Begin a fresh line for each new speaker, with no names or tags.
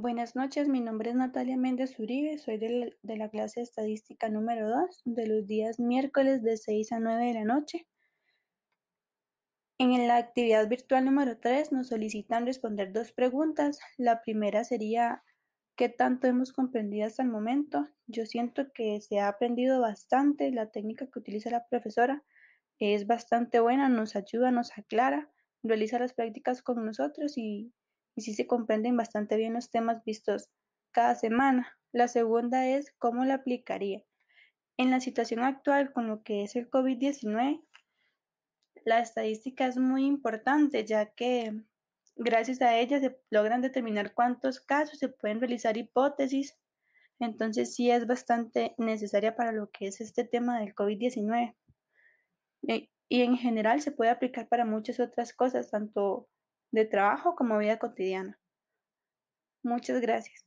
Buenas noches, mi nombre es Natalia Méndez Uribe, soy de la, clase de estadística número 2, de los días miércoles de 6 a 9 de la noche. En la actividad virtual número 3 nos solicitan responder dos preguntas. La primera sería, ¿qué tanto hemos comprendido hasta el momento? Yo siento que se ha aprendido bastante, la técnica que utiliza la profesora es bastante buena, nos ayuda, nos aclara, realiza las prácticas con nosotros y y sí se comprenden bastante bien los temas vistos cada semana. La segunda es cómo la aplicaría. En la situación actual con lo que es el COVID-19, la estadística es muy importante ya que gracias a ella se logran determinar cuántos casos, se pueden realizar hipótesis, entonces sí es bastante necesaria para lo que es este tema del COVID-19. Eh, y en general se puede aplicar para muchas otras cosas, tanto de trabajo como vida cotidiana.
Muchas gracias.